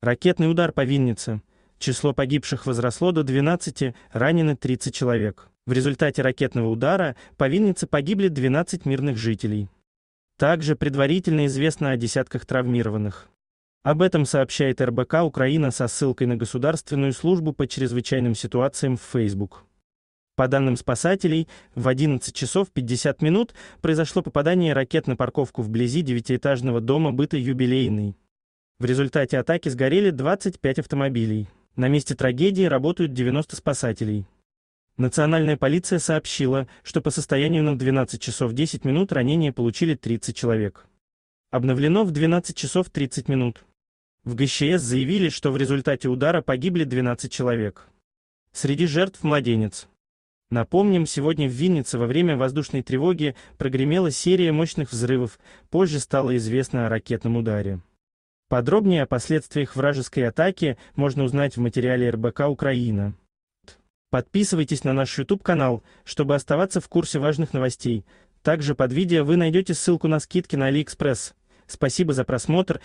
Ракетный удар по Виннице. Число погибших возросло до 12, ранены 30 человек. В результате ракетного удара по Виннице погибли 12 мирных жителей. Также предварительно известно о десятках травмированных. Об этом сообщает РБК Украина со ссылкой на Государственную службу по чрезвычайным ситуациям в Facebook. По данным спасателей, в 11 часов 50 минут произошло попадание ракет на парковку вблизи девятиэтажного дома быта «Юбилейный». В результате атаки сгорели 25 автомобилей. На месте трагедии работают 90 спасателей. Национальная полиция сообщила, что по состоянию на 12 часов 10 минут ранения получили 30 человек. Обновлено в 12 часов 30 минут. В ГЧС заявили, что в результате удара погибли 12 человек. Среди жертв младенец. Напомним, сегодня в Виннице во время воздушной тревоги прогремела серия мощных взрывов, позже стало известно о ракетном ударе. Подробнее о последствиях вражеской атаки можно узнать в материале РБК «Украина». Подписывайтесь на наш YouTube-канал, чтобы оставаться в курсе важных новостей. Также под видео вы найдете ссылку на скидки на AliExpress. Спасибо за просмотр.